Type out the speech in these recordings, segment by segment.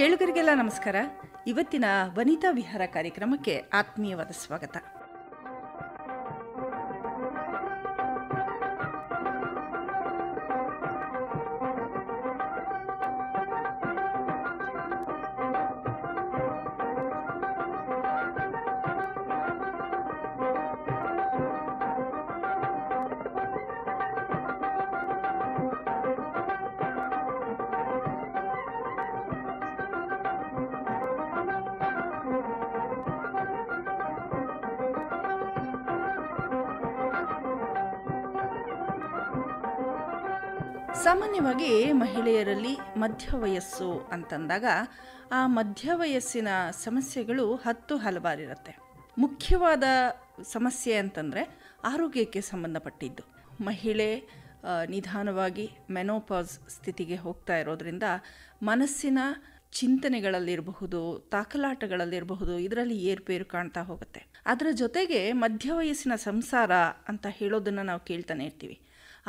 ಕೇಳುಗರಿಗೆಲ್ಲ ನಮಸ್ಕಾರ ಇವತ್ತಿನ ವನಿತಾ ವಿಹಾರ ಕಾರ್ಯಕ್ರಮಕ್ಕೆ ಆತ್ಮೀಯವಾದ ಸ್ವಾಗತ ಸಾಮಾನ್ಯವಾಗಿ ಮಹಿಳೆಯರಲ್ಲಿ ಮಧ್ಯ ವಯಸ್ಸು ಅಂತಂದಾಗ ಆ ಮಧ್ಯ ವಯಸ್ಸಿನ ಸಮಸ್ಯೆಗಳು ಹತ್ತು ಹಲವಾರಿರುತ್ತೆ ಮುಖ್ಯವಾದ ಸಮಸ್ಯೆ ಅಂತಂದರೆ ಆರೋಗ್ಯಕ್ಕೆ ಸಂಬಂಧಪಟ್ಟಿದ್ದು ಮಹಿಳೆ ನಿಧಾನವಾಗಿ ಮೆನೋಪಾಸ್ ಸ್ಥಿತಿಗೆ ಹೋಗ್ತಾ ಇರೋದ್ರಿಂದ ಮನಸ್ಸಿನ ಚಿಂತನೆಗಳಲ್ಲಿರಬಹುದು ತಾಕಲಾಟಗಳಲ್ಲಿರಬಹುದು ಇದರಲ್ಲಿ ಏರ್ಪೇರು ಕಾಣ್ತಾ ಹೋಗುತ್ತೆ ಅದರ ಜೊತೆಗೆ ಮಧ್ಯ ವಯಸ್ಸಿನ ಸಂಸಾರ ಅಂತ ಹೇಳೋದನ್ನು ನಾವು ಕೇಳ್ತಾನೆ ಇರ್ತೀವಿ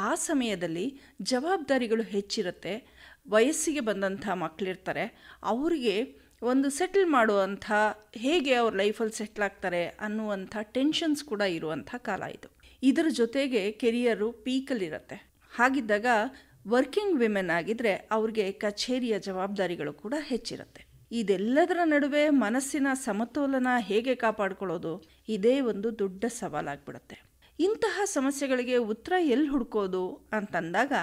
ಆ ಸಮಯದಲ್ಲಿ ಜವಾಬ್ದಾರಿಗಳು ಹೆಚ್ಚಿರುತ್ತೆ ವಯಸ್ಸಿಗೆ ಬಂದಂಥ ಮಕ್ಕಳಿರ್ತಾರೆ ಅವರಿಗೆ ಒಂದು ಸೆಟಲ್ ಮಾಡುವಂಥ ಹೇಗೆ ಅವ್ರ ಲೈಫಲ್ಲಿ ಸೆಟ್ಲ್ ಆಗ್ತಾರೆ ಅನ್ನುವಂಥ ಟೆನ್ಷನ್ಸ್ ಕೂಡ ಇರುವಂಥ ಕಾಲ ಇದು ಇದರ ಜೊತೆಗೆ ಕೆರಿಯರು ಪೀಕಲ್ಲಿರುತ್ತೆ ಹಾಗಿದ್ದಾಗ ವರ್ಕಿಂಗ್ ವಿಮೆನ್ ಆಗಿದ್ದರೆ ಅವ್ರಿಗೆ ಕಚೇರಿಯ ಜವಾಬ್ದಾರಿಗಳು ಕೂಡ ಹೆಚ್ಚಿರುತ್ತೆ ಇದೆಲ್ಲದರ ನಡುವೆ ಮನಸ್ಸಿನ ಸಮತೋಲನ ಹೇಗೆ ಕಾಪಾಡಿಕೊಳ್ಳೋದು ಇದೇ ಒಂದು ದೊಡ್ಡ ಸವಾಲಾಗಿಬಿಡುತ್ತೆ ಇಂತಹ ಸಮಸ್ಯೆಗಳಿಗೆ ಉತ್ತರ ಎಲ್ಲಿ ಹುಡುಕೋದು ಅಂತಂದಾಗ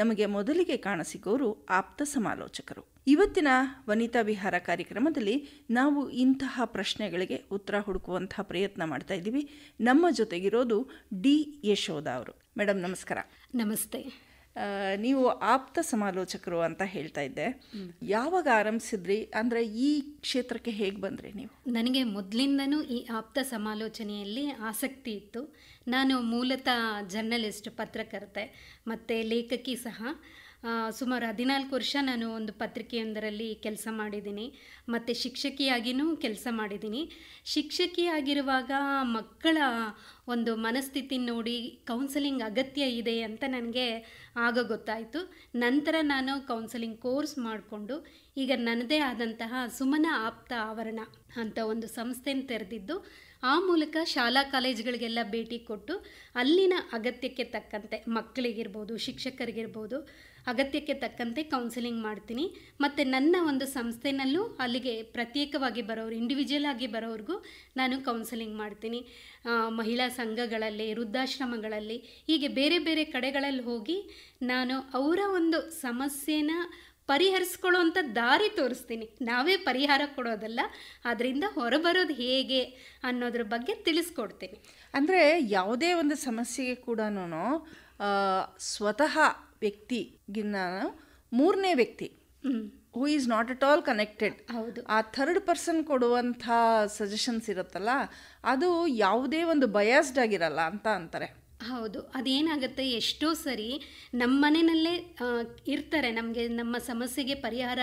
ನಮಗೆ ಮೊದಲಿಗೆ ಕಾಣಸಿಗೋರು ಆಪ್ತ ಸಮಾಲೋಚಕರು ಇವತ್ತಿನ ವನಿತಾ ವಿಹಾರ ಕಾರ್ಯಕ್ರಮದಲ್ಲಿ ನಾವು ಇಂತಹ ಪ್ರಶ್ನೆಗಳಿಗೆ ಉತ್ತರ ಹುಡುಕುವಂತಹ ಪ್ರಯತ್ನ ಮಾಡ್ತಾ ಇದ್ದೀವಿ ನಮ್ಮ ಜೊತೆಗಿರೋದು ಡಿ ಯಶೋಧ ಅವರು ಮೇಡಮ್ ನಮಸ್ಕಾರ ನಮಸ್ತೆ ನೀವು ಆಪ್ತ ಸಮಾಲೋಚಕರು ಅಂತ ಹೇಳ್ತಾ ಇದ್ದೆ ಯಾವಾಗ ಆರಂಭಿಸಿದ್ರಿ ಅಂದರೆ ಈ ಕ್ಷೇತ್ರಕ್ಕೆ ಹೇಗೆ ಬಂದ್ರಿ ನೀವು ನನಗೆ ಮೊದಲಿಂದನೂ ಈ ಆಪ್ತ ಸಮಾಲೋಚನೆಯಲ್ಲಿ ಆಸಕ್ತಿ ಇತ್ತು ನಾನು ಮೂಲತಃ ಜರ್ನಲಿಸ್ಟ್ ಪತ್ರಕರ್ತೆ ಮತ್ತು ಲೇಖಕಿ ಸಹ ಸುಮಾರು ಹದಿನಾಲ್ಕು ವರ್ಷ ನಾನು ಒಂದು ಪತ್ರಿಕೆಯೊಂದರಲ್ಲಿ ಕೆಲಸ ಮಾಡಿದ್ದೀನಿ ಮತ್ತು ಶಿಕ್ಷಕಿಯಾಗಿಯೂ ಕೆಲಸ ಮಾಡಿದ್ದೀನಿ ಶಿಕ್ಷಕಿಯಾಗಿರುವಾಗ ಮಕ್ಕಳ ಒಂದು ಮನಸ್ಥಿತಿ ನೋಡಿ ಕೌನ್ಸಲಿಂಗ್ ಅಗತ್ಯ ಇದೆ ಅಂತ ನನಗೆ ಆಗ ಗೊತ್ತಾಯಿತು ನಂತರ ನಾನು ಕೌನ್ಸಲಿಂಗ್ ಕೋರ್ಸ್ ಮಾಡಿಕೊಂಡು ಈಗ ನನ್ನದೇ ಆದಂತಹ ಸುಮನ ಆಪ್ತ ಆವರಣ ಅಂತ ಒಂದು ಸಂಸ್ಥೆನ ತೆರೆದಿದ್ದು ಆ ಮೂಲಕ ಶಾಲಾ ಕಾಲೇಜುಗಳಿಗೆಲ್ಲ ಭೇಟಿ ಕೊಟ್ಟು ಅಲ್ಲಿನ ಅಗತ್ಯಕ್ಕೆ ತಕ್ಕಂತೆ ಮಕ್ಕಳಿಗಿರ್ಬೋದು ಶಿಕ್ಷಕರಿಗಿರ್ಬೋದು ಅಗತ್ಯಕ್ಕೆ ತಕ್ಕಂತೆ ಕೌನ್ಸಿಲಿಂಗ್ ಮಾಡ್ತೀನಿ ಮತ್ತು ನನ್ನ ಒಂದು ಸಂಸ್ಥೆನಲ್ಲೂ ಅಲ್ಲಿಗೆ ಪ್ರತ್ಯೇಕವಾಗಿ ಬರೋರು ಇಂಡಿವಿಜುವಲ್ ಆಗಿ ಬರೋರಿಗೂ ನಾನು ಕೌನ್ಸಿಲಿಂಗ್ ಮಾಡ್ತೀನಿ ಮಹಿಳಾ ಸಂಘಗಳಲ್ಲಿ ವೃದ್ಧಾಶ್ರಮಗಳಲ್ಲಿ ಹೀಗೆ ಬೇರೆ ಬೇರೆ ಕಡೆಗಳಲ್ಲಿ ಹೋಗಿ ನಾನು ಅವರ ಒಂದು ಸಮಸ್ಯೆನ ಪರಿಹರಿಸ್ಕೊಳ್ಳೋ ದಾರಿ ತೋರಿಸ್ತೀನಿ ನಾವೇ ಪರಿಹಾರ ಕೊಡೋದಲ್ಲ ಅದರಿಂದ ಹೊರಬರೋದು ಹೇಗೆ ಅನ್ನೋದ್ರ ಬಗ್ಗೆ ತಿಳಿಸ್ಕೊಡ್ತೀನಿ ಅಂದರೆ ಯಾವುದೇ ಒಂದು ಸಮಸ್ಯೆಗೆ ಕೂಡ ಸ್ವತಃ ವ್ಯಕ್ತಿಗಿನ್ನ ಮೂರನೇ ವ್ಯಕ್ತಿ who is not at all connected ಹೌದು ಆ ಥರ್ಡ್ ಪರ್ಸನ್ ಕೊಡುವಂಥ ಸಜೆಷನ್ಸ್ ಇರುತ್ತಲ್ಲ ಅದು ಯಾವುದೇ ಒಂದು ಬಯಾಸ್ಡ್ ಆಗಿರಲ್ಲ ಅಂತ ಅಂತಾರೆ ಹೌದು ಅದೇನಾಗುತ್ತೆ ಎಷ್ಟೋ ಸರಿ ನಮ್ಮ ಮನೆಯಲ್ಲೇ ಇರ್ತಾರೆ ನಮಗೆ ನಮ್ಮ ಸಮಸ್ಯೆಗೆ ಪರಿಹಾರ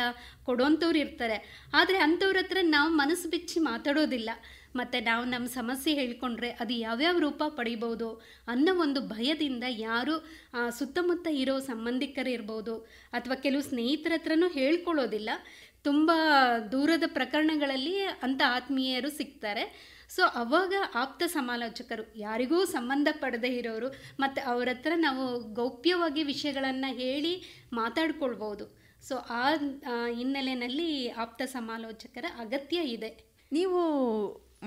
ಕೊಡೋಂಥವ್ರು ಇರ್ತಾರೆ ಆದರೆ ಅಂಥವ್ರ ಹತ್ರ ನಾವು ಮನಸ್ಸು ಬಿಚ್ಚಿ ಮಾತಾಡೋದಿಲ್ಲ ಮತ್ತು ನಾವು ನಮ್ಮ ಸಮಸ್ಯೆ ಹೇಳ್ಕೊಂಡ್ರೆ ಅದು ಯಾವ್ಯಾವ ರೂಪ ಪಡಿಬೋದು ಅನ್ನೋ ಒಂದು ಭಯದಿಂದ ಯಾರು ಸುತ್ತಮುತ್ತ ಇರೋ ಸಂಬಂಧಿಕರು ಇರ್ಬೋದು ಅಥವಾ ಕೆಲವು ಸ್ನೇಹಿತರ ಹತ್ರನೂ ಹೇಳ್ಕೊಳ್ಳೋದಿಲ್ಲ ತುಂಬ ದೂರದ ಪ್ರಕರಣಗಳಲ್ಲಿ ಅಂಥ ಆತ್ಮೀಯರು ಸಿಗ್ತಾರೆ ಸೊ ಅವಾಗ ಆಪ್ತ ಸಮಾಲೋಚಕರು ಯಾರಿಗೂ ಸಂಬಂಧ ಪಡೆದೇ ಇರೋರು ಮತ್ತು ಅವರ ಹತ್ರ ನಾವು ಗೌಪ್ಯವಾಗಿ ವಿಷಯಗಳನ್ನು ಹೇಳಿ ಮಾತಾಡ್ಕೊಳ್ಬೋದು ಸೊ ಆ ಹಿನ್ನೆಲೆಯಲ್ಲಿ ಆಪ್ತ ಸಮಾಲೋಚಕರ ಅಗತ್ಯ ಇದೆ ನೀವು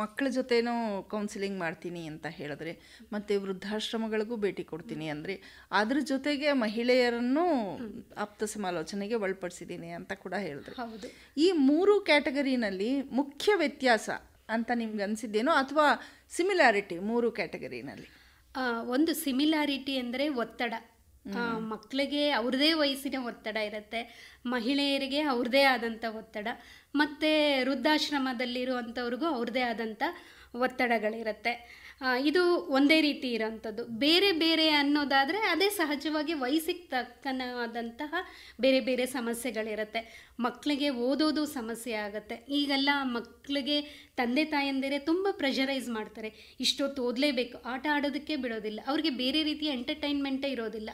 ಮಕ್ಕಳ ಜೊತೆನೂ ಕೌನ್ಸಿಲಿಂಗ್ ಮಾಡ್ತೀನಿ ಅಂತ ಹೇಳಿದ್ರೆ ಮತ್ತು ವೃದ್ಧಾಶ್ರಮಗಳಿಗೂ ಭೇಟಿ ಕೊಡ್ತೀನಿ ಅಂದರೆ ಅದ್ರ ಜೊತೆಗೆ ಮಹಿಳೆಯರನ್ನು ಆಪ್ತ ಸಮಾಲೋಚನೆಗೆ ಒಳಪಡಿಸಿದ್ದೀನಿ ಅಂತ ಕೂಡ ಹೇಳಿದ್ರೆ ಈ ಮೂರು ಕ್ಯಾಟಗರಿನಲ್ಲಿ ಮುಖ್ಯ ವ್ಯತ್ಯಾಸ ಅಂತ ನಿಮ್ಗೆ ಅನಿಸಿದ್ದೇನೋ ಅಥವಾ ಸಿಮಿಲಾರಿಟಿ ಮೂರು ಕ್ಯಾಟಗರಿನಲ್ಲಿ ಒಂದು ಸಿಮಿಲಾರಿಟಿ ಅಂದರೆ ಒತ್ತಡ ಮಕ್ಕಳಿಗೆ ಅವ್ರದೇ ವಯಸ್ಸಿನ ಒತ್ತಡ ಇರುತ್ತೆ ಮಹಿಳೆಯರಿಗೆ ಅವ್ರದೇ ಆದಂಥ ಒತ್ತಡ ಮತ್ತು ವೃದ್ಧಾಶ್ರಮದಲ್ಲಿರುವಂಥವ್ರಿಗೂ ಅವ್ರದೇ ಆದಂಥ ಒತ್ತಡಗಳಿರುತ್ತೆ ಇದು ಒಂದೇ ರೀತಿ ಇರೋಂಥದ್ದು ಬೇರೆ ಬೇರೆ ಅನ್ನೋದಾದರೆ ಅದೇ ಸಹಜವಾಗಿ ವಯಸ್ಸಿಗೆ ತಕ್ಕನಾದಂತಹ ಬೇರೆ ಬೇರೆ ಸಮಸ್ಯೆಗಳಿರುತ್ತೆ ಮಕ್ಕಳಿಗೆ ಓದೋದು ಸಮಸ್ಯೆ ಆಗುತ್ತೆ ಈಗೆಲ್ಲ ಮಕ್ಕಳಿಗೆ ತಂದೆ ತಾಯಂದಿರೇ ತುಂಬ ಪ್ರೆಷರೈಸ್ ಮಾಡ್ತಾರೆ ಇಷ್ಟೊತ್ತು ಓದಲೇಬೇಕು ಆಟ ಆಡೋದಕ್ಕೆ ಬಿಡೋದಿಲ್ಲ ಅವ್ರಿಗೆ ಬೇರೆ ರೀತಿಯ ಎಂಟರ್ಟೈನ್ಮೆಂಟೇ ಇರೋದಿಲ್ಲ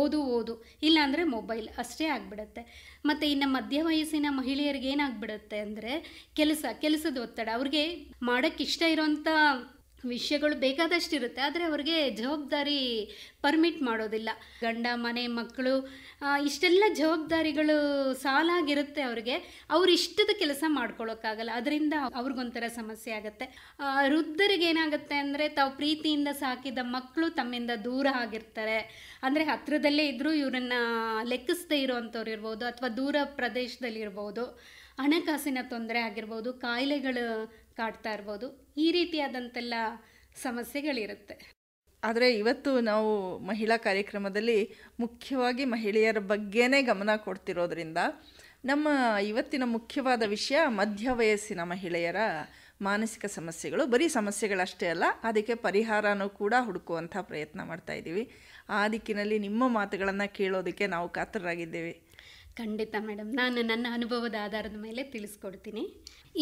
ಓದು ಓದು ಇಲ್ಲಾಂದರೆ ಮೊಬೈಲ್ ಅಷ್ಟೇ ಆಗಿಬಿಡುತ್ತೆ ಮತ್ತು ಇನ್ನು ಮಧ್ಯ ವಯಸ್ಸಿನ ಮಹಿಳೆಯರಿಗೆ ಏನಾಗ್ಬಿಡುತ್ತೆ ಅಂದರೆ ಕೆಲಸ ಕೆಲಸದ ಒತ್ತಡ ಅವ್ರಿಗೆ ಮಾಡೋಕ್ಕಿಷ್ಟ ಇಷ್ಟ ಇರೋಂಥ ವಿಷಯಗಳು ಬೇಕಾದಷ್ಟಿರುತ್ತೆ ಆದರೆ ಅವ್ರಿಗೆ ಜವಾಬ್ದಾರಿ ಪರ್ಮಿಟ್ ಮಾಡೋದಿಲ್ಲ ಗಂಡ ಮನೆ ಮಕ್ಕಳು ಇಷ್ಟೆಲ್ಲ ಜವಾಬ್ದಾರಿಗಳು ಸಾಲಾಗಿರುತ್ತೆ ಅವ್ರಿಗೆ ಇಷ್ಟದ ಕೆಲಸ ಮಾಡ್ಕೊಳ್ಳೋಕ್ಕಾಗಲ್ಲ ಅದರಿಂದ ಅವ್ರಿಗೊಂಥರ ಸಮಸ್ಯೆ ಆಗುತ್ತೆ ವೃದ್ಧರಿಗೆ ಏನಾಗುತ್ತೆ ಅಂದರೆ ತಾವು ಪ್ರೀತಿಯಿಂದ ಸಾಕಿದ ಮಕ್ಕಳು ತಮ್ಮಿಂದ ದೂರ ಆಗಿರ್ತಾರೆ ಅಂದರೆ ಹತ್ತಿರದಲ್ಲೇ ಇದ್ದರೂ ಇವರನ್ನು ಲೆಕ್ಕಿಸದೇ ಇರೋವಂಥವ್ರು ಇರ್ಬೋದು ಅಥವಾ ದೂರ ಪ್ರದೇಶದಲ್ಲಿ ಹಣಕಾಸಿನ ತೊಂದರೆ ಆಗಿರ್ಬೋದು ಕಾಯಿಲೆಗಳು ಕಾಡ್ತಾ ಇರ್ಬೋದು ಈ ರೀತಿಯಾದಂತೆಲ್ಲ ಸಮಸ್ಯೆಗಳಿರುತ್ತೆ ಆದರೆ ಇವತ್ತು ನಾವು ಮಹಿಳಾ ಕಾರ್ಯಕ್ರಮದಲ್ಲಿ ಮುಖ್ಯವಾಗಿ ಮಹಿಳೆಯರ ಬಗ್ಗೆನೇ ಗಮನ ಕೊಡ್ತಿರೋದ್ರಿಂದ ನಮ್ಮ ಇವತ್ತಿನ ಮುಖ್ಯವಾದ ವಿಷಯ ಮಧ್ಯ ವಯಸ್ಸಿನ ಮಹಿಳೆಯರ ಮಾನಸಿಕ ಸಮಸ್ಯೆಗಳು ಬರೀ ಸಮಸ್ಯೆಗಳಷ್ಟೇ ಅಲ್ಲ ಅದಕ್ಕೆ ಪರಿಹಾರನೂ ಕೂಡ ಹುಡುಕುವಂಥ ಪ್ರಯತ್ನ ಮಾಡ್ತಾ ಇದ್ದೀವಿ ಆ ದಿಕ್ಕಿನಲ್ಲಿ ನಿಮ್ಮ ಮಾತುಗಳನ್ನು ಕೇಳೋದಕ್ಕೆ ನಾವು ಕಾತರರಾಗಿದ್ದೇವೆ ಖಂಡಿತ ಮೇಡಮ್ ನಾನು ನನ್ನ ಅನುಭವದ ಆಧಾರದ ಮೇಲೆ ತಿಳಿಸ್ಕೊಡ್ತೀನಿ